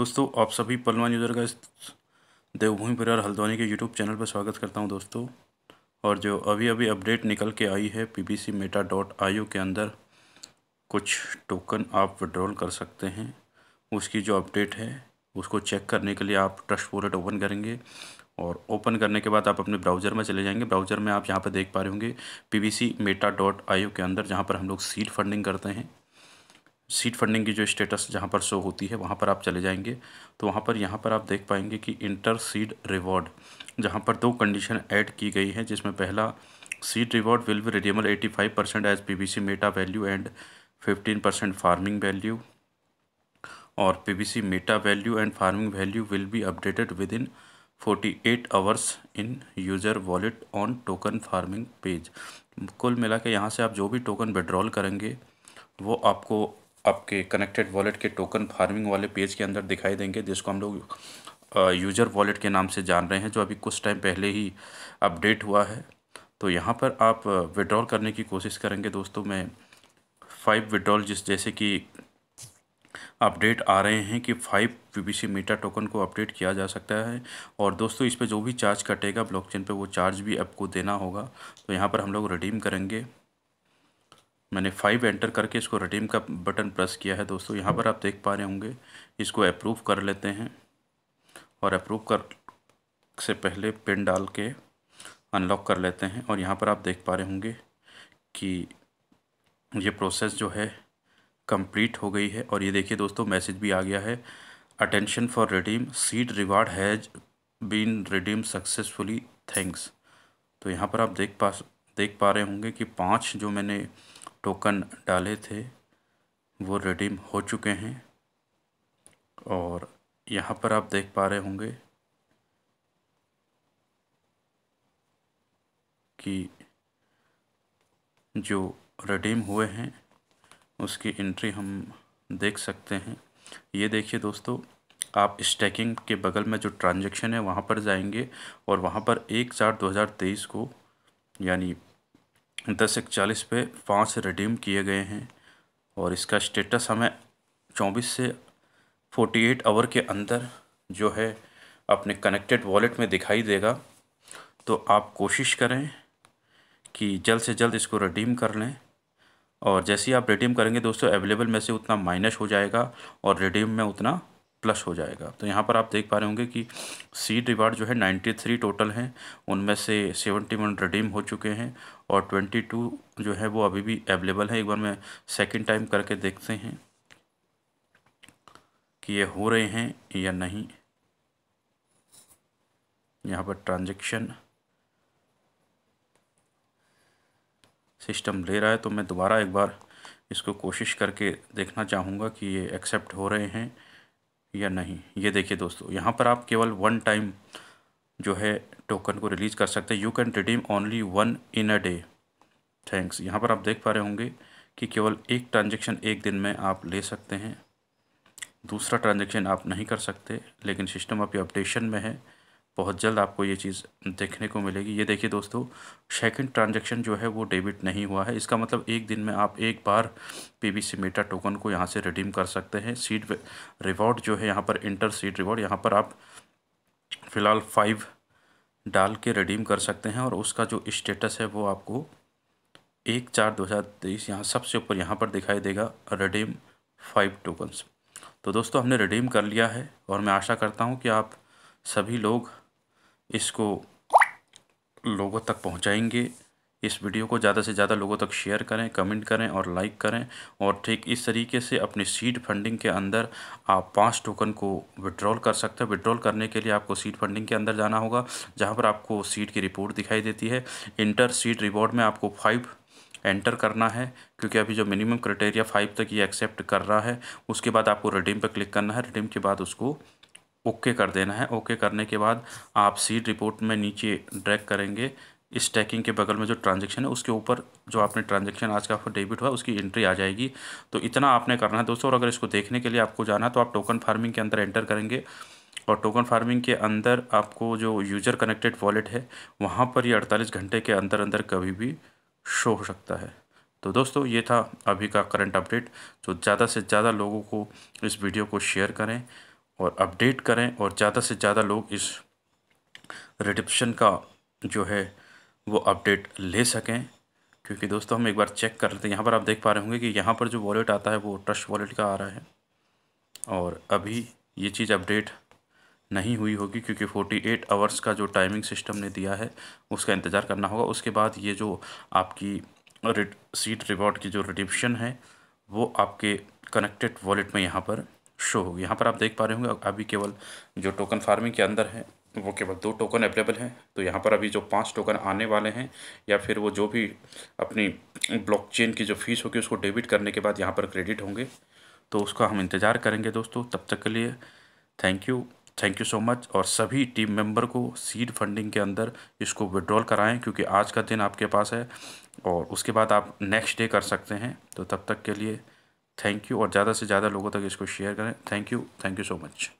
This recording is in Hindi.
दोस्तों आप सभी पलवान यूज़र का इस देवभूमि परिवार हल्द्वानी के यूट्यूब चैनल पर स्वागत करता हूं दोस्तों और जो अभी अभी अपडेट निकल के आई है पीबीसी मेटा डॉट आई के अंदर कुछ टोकन आप विड्रॉल कर सकते हैं उसकी जो अपडेट है उसको चेक करने के लिए आप ट्रस्ट वॉलेट ओपन करेंगे और ओपन करने के बाद आप अपने ब्राउज़र में चले जाएंगे ब्राउज़र में आप यहाँ पर देख पा रहे होंगे P B C meta dot के अंदर जहाँ पर हम लोग सीड फंडिंग करते हैं सीट फंडिंग की जो स्टेटस जहाँ पर शो होती है वहाँ पर आप चले जाएंगे तो वहाँ पर यहाँ पर आप देख पाएंगे कि इंटर सीड रिवॉर्ड जहाँ पर दो कंडीशन ऐड की गई हैं जिसमें पहला seed reward will be redeemable at five percent as P B C meta value and fifteen percent farming value और P B C meta value and farming value will be updated within forty eight hours in user wallet on token farming page कुल मिला के यहाँ से आप जो भी टोकन विड्रॉल करेंगे वो आपको आपके कनेक्टेड वॉलेट के टोकन फार्मिंग वाले पेज के अंदर दिखाई देंगे जिसको हम लोग यूजर वॉलेट के नाम से जान रहे हैं जो अभी कुछ टाइम पहले ही अपडेट हुआ है तो यहाँ पर आप विड्रॉल करने की कोशिश करेंगे दोस्तों मैं फाइव विड्रॉल जिस जैसे कि अपडेट आ रहे हैं कि फाइव सी मीटर टोकन को अपडेट किया जा सकता है और दोस्तों इस पर जो भी चार्ज कटेगा ब्लॉकचेन पे वो चार्ज भी आपको देना होगा तो यहाँ पर हम लोग रिडीम करेंगे मैंने फाइव एंटर करके इसको रिडीम का बटन प्रेस किया है दोस्तों यहाँ पर आप देख पा रहे होंगे इसको अप्रूव कर लेते हैं और अप्रूव कर से पहले पिन डाल के अनलॉक कर लेते हैं और यहाँ पर आप देख पा रहे होंगे कि ये प्रोसेस जो है कंप्लीट हो गई है और ये देखिए दोस्तों मैसेज भी आ गया है attention for redeem seat reward has been redeem successfully thanks तो यहाँ पर आप देख पा देख पा रहे होंगे कि पाँच जो मैंने टोकन डाले थे वो रिडीम हो चुके हैं और यहाँ पर आप देख पा रहे होंगे कि जो रिडीम हुए हैं उसकी एंट्री हम देख सकते हैं ये देखिए दोस्तों आप स्टैकिंग के बगल में जो ट्रांजेक्शन है वहाँ पर जाएंगे और वहाँ पर एक चार दो हज़ार तेईस को यानी दस एक चालीस पे पाँच रिडीम किए गए हैं और इसका स्टेटस हमें चौबीस से फोर्टी एट आवर के अंदर जो है अपने कनेक्टेड वॉलेट में दिखाई देगा तो आप कोशिश करें कि जल्द से जल्द इसको रिडीम कर लें और जैसे ही आप रिडीम करेंगे दोस्तों अवेलेबल में से उतना माइनस हो जाएगा और रिडीम में उतना प्लस हो जाएगा तो यहाँ पर आप देख पा रहे होंगे कि सीड रिवार्ड जो है 93 टोटल हैं उनमें से 71 रिडीम हो चुके हैं और 22 जो है वो अभी भी अवेलेबल है एक बार मैं सेकंड टाइम करके देखते हैं कि ये हो रहे हैं या नहीं यहाँ पर ट्रांजेक्शन सिस्टम ले रहा है तो मैं दोबारा एक बार इसको कोशिश करके देखना चाहूँगा कि ये एक्सेप्ट हो रहे हैं या नहीं ये देखिए दोस्तों यहाँ पर आप केवल वन टाइम जो है टोकन को रिलीज़ कर सकते हैं you can redeem only one in a day thanks यहाँ पर आप देख पा रहे होंगे कि केवल एक ट्रांजेक्शन एक दिन में आप ले सकते हैं दूसरा ट्रांजेक्शन आप नहीं कर सकते लेकिन सिस्टम आपकी अपडेशन में है बहुत जल्द आपको ये चीज़ देखने को मिलेगी ये देखिए दोस्तों सेकंड ट्रांजैक्शन जो है वो डेबिट नहीं हुआ है इसका मतलब एक दिन में आप एक बार पीबीसी मेटा टोकन को यहाँ से रिडीम कर सकते हैं सीड रिवॉर्ड जो है यहाँ पर इंटर सीड रिवॉर्ड यहाँ पर आप फ़िलहाल फाइव डाल के रिडीम कर सकते हैं और उसका जो स्टेटस है वो आपको एक चार दो हज़ार तेईस यहाँ सबसे ऊपर यहाँ पर दिखाई देगा रिडीम फाइव टोकन्स तो दोस्तों हमने रिडीम कर लिया है और मैं आशा करता हूँ कि आप सभी लोग इसको लोगों तक पहुंचाएंगे इस वीडियो को ज़्यादा से ज़्यादा लोगों तक शेयर करें कमेंट करें और लाइक करें और ठीक इस तरीके से अपने सीड फंडिंग के अंदर आप पाँच टोकन को विड्रॉल कर सकते हैं विड्रॉल करने के लिए आपको सीड फंडिंग के अंदर जाना होगा जहां पर आपको सीड की रिपोर्ट दिखाई देती है इंटर सीड रिवॉर्ड में आपको फाइव एंटर करना है क्योंकि अभी जो मिनिमम क्राइटेरिया फाइव तक ये एक्सेप्ट कर रहा है उसके बाद आपको रिडीम पर क्लिक करना है रिडीम के बाद उसको ओके कर देना है ओके करने के बाद आप सीड रिपोर्ट में नीचे ड्रैग करेंगे इस टैकिंग के बगल में जो ट्रांजेक्शन है उसके ऊपर जो आपने ट्रांजेक्शन आज का आपका डेबिट हुआ उसकी एंट्री आ जाएगी तो इतना आपने करना है दोस्तों और अगर इसको देखने के लिए आपको जाना है तो आप टोकन फार्मिंग के अंदर एंटर करेंगे और टोकन फार्मिंग के अंदर आपको जो यूजर कनेक्टेड वॉलेट है वहाँ पर ये अड़तालीस घंटे के अंदर अंदर कभी भी शो हो सकता है तो दोस्तों ये था अभी का करंट अपडेट तो ज़्यादा से ज़्यादा लोगों को इस वीडियो को शेयर करें और अपडेट करें और ज़्यादा से ज़्यादा लोग इस रिडिप्शन का जो है वो अपडेट ले सकें क्योंकि दोस्तों हम एक बार चेक कर लेते हैं यहाँ पर आप देख पा रहे होंगे कि यहाँ पर जो वॉलेट आता है वो ट्रस्ट वॉलेट का आ रहा है और अभी ये चीज़ अपडेट नहीं हुई होगी क्योंकि 48 आवर्स का जो टाइमिंग सिस्टम ने दिया है उसका इंतज़ार करना होगा उसके बाद ये जो आपकी सीट रिवॉर्ड की जो रिडिप्शन है वो आपके कनेक्टेड वॉलेट में यहाँ पर शो होगी यहाँ पर आप देख पा रहे होंगे अभी केवल जो टोकन फार्मिंग के अंदर है वो केवल दो टोकन अवेलेबल हैं तो यहाँ पर अभी जो पांच टोकन आने वाले हैं या फिर वो जो भी अपनी ब्लॉकचेन की जो फीस होगी उसको डेबिट करने के बाद यहाँ पर क्रेडिट होंगे तो उसका हम इंतज़ार करेंगे दोस्तों तब तक के लिए thank you thank you so much और सभी टीम मेंबर को सीड फंडिंग के अंदर इसको विड्रॉल कराएं क्योंकि आज का दिन आपके पास है और उसके बाद आप नेक्स्ट डे कर सकते हैं तो तब तक के लिए थैंक यू और ज़्यादा से ज़्यादा लोगों तक इसको शेयर करें thank you thank you so much